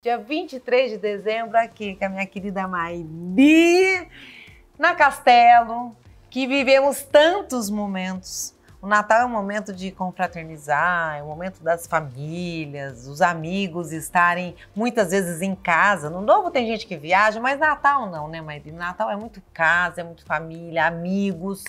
dia 23 de dezembro, aqui com a minha querida Maibi, na Castelo, que vivemos tantos momentos. O Natal é um momento de confraternizar, é um momento das famílias, os amigos estarem muitas vezes em casa. No novo tem gente que viaja, mas Natal não, né, Maibi? Natal é muito casa, é muito família, amigos.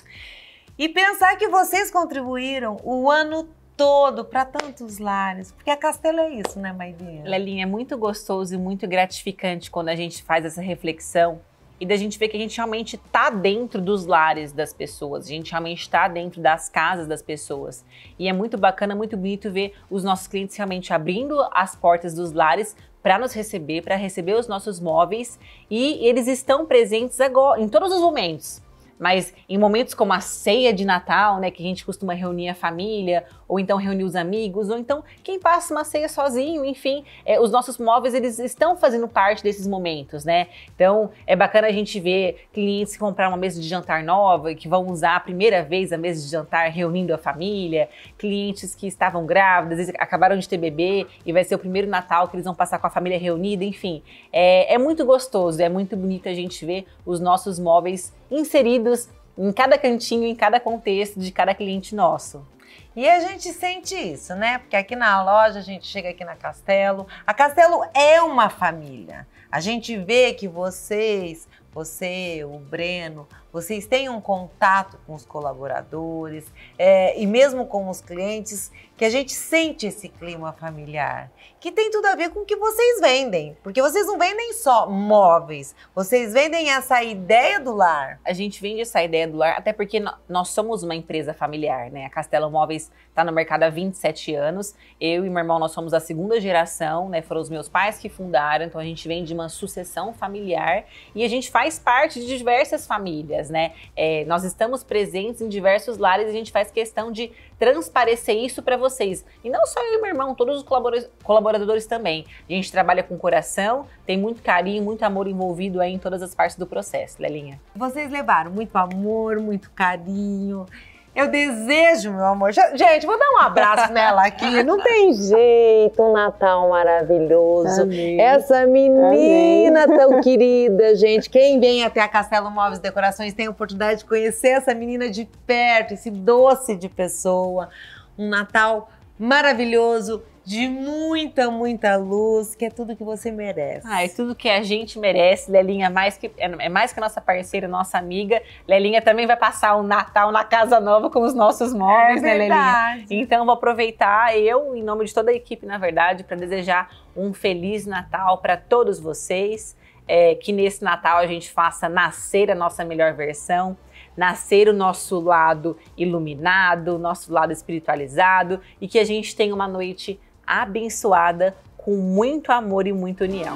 E pensar que vocês contribuíram o ano todo para tantos lares. Porque a Castelo é isso, né, Maidinha? Lelinha, é muito gostoso e muito gratificante quando a gente faz essa reflexão e da gente ver que a gente realmente está dentro dos lares das pessoas, a gente realmente está dentro das casas das pessoas. E é muito bacana, muito bonito ver os nossos clientes realmente abrindo as portas dos lares para nos receber, para receber os nossos móveis e eles estão presentes agora em todos os momentos. Mas em momentos como a ceia de Natal, né, que a gente costuma reunir a família, ou então reunir os amigos, ou então quem passa uma ceia sozinho, enfim, é, os nossos móveis eles estão fazendo parte desses momentos, né? Então é bacana a gente ver clientes comprar uma mesa de jantar nova, e que vão usar a primeira vez a mesa de jantar reunindo a família, clientes que estavam grávidas, acabaram de ter bebê e vai ser o primeiro Natal que eles vão passar com a família reunida, enfim, é, é muito gostoso, é muito bonito a gente ver os nossos móveis inseridos em cada cantinho, em cada contexto de cada cliente nosso. E a gente sente isso, né? Porque aqui na loja, a gente chega aqui na Castelo. A Castelo é uma família. A gente vê que vocês você, o Breno, vocês têm um contato com os colaboradores é, e mesmo com os clientes, que a gente sente esse clima familiar, que tem tudo a ver com o que vocês vendem, porque vocês não vendem só móveis, vocês vendem essa ideia do lar. A gente vende essa ideia do lar, até porque nós somos uma empresa familiar, né? A Castelo Móveis está no mercado há 27 anos, eu e meu irmão nós somos a segunda geração, né? Foram os meus pais que fundaram, então a gente vem de uma sucessão familiar e a gente faz faz parte de diversas famílias, né? É, nós estamos presentes em diversos lares e a gente faz questão de transparecer isso para vocês. E não só eu e meu irmão, todos os colaboradores também. A gente trabalha com coração, tem muito carinho, muito amor envolvido aí em todas as partes do processo, Lelinha. Vocês levaram muito amor, muito carinho. Eu desejo, meu amor. Gente, vou dar um abraço nela aqui. Não tem jeito. Um Natal maravilhoso. Amém. Essa menina Amém. tão querida, gente. Quem vem até a Castelo Móveis Decorações tem a oportunidade de conhecer essa menina de perto, esse doce de pessoa. Um Natal maravilhoso, de muita, muita luz, que é tudo que você merece. Ah, é tudo que a gente merece, Lelinha, mais que, é, é mais que nossa parceira, nossa amiga. Lelinha também vai passar o um Natal na Casa Nova com os nossos móveis, é né, Lelinha? Então, vou aproveitar, eu, em nome de toda a equipe, na verdade, para desejar um Feliz Natal para todos vocês. É, que nesse Natal a gente faça nascer a nossa melhor versão, nascer o nosso lado iluminado, o nosso lado espiritualizado e que a gente tenha uma noite abençoada com muito amor e muita união.